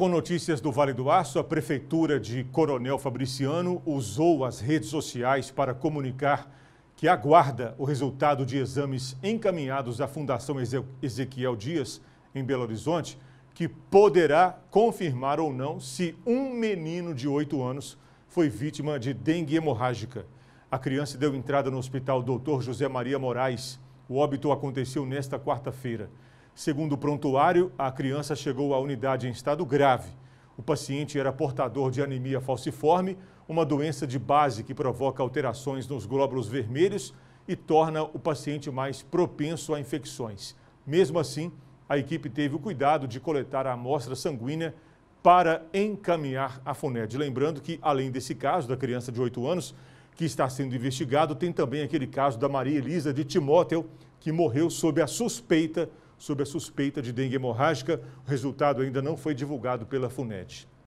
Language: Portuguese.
Com notícias do Vale do Aço, a Prefeitura de Coronel Fabriciano usou as redes sociais para comunicar que aguarda o resultado de exames encaminhados à Fundação Ezequiel Dias, em Belo Horizonte, que poderá confirmar ou não se um menino de 8 anos foi vítima de dengue hemorrágica. A criança deu entrada no hospital Dr. José Maria Moraes. O óbito aconteceu nesta quarta-feira. Segundo o prontuário, a criança chegou à unidade em estado grave. O paciente era portador de anemia falciforme, uma doença de base que provoca alterações nos glóbulos vermelhos e torna o paciente mais propenso a infecções. Mesmo assim, a equipe teve o cuidado de coletar a amostra sanguínea para encaminhar a FUNED. Lembrando que, além desse caso da criança de 8 anos, que está sendo investigado, tem também aquele caso da Maria Elisa de Timóteo, que morreu sob a suspeita sob a suspeita de dengue hemorrágica. O resultado ainda não foi divulgado pela FUNET.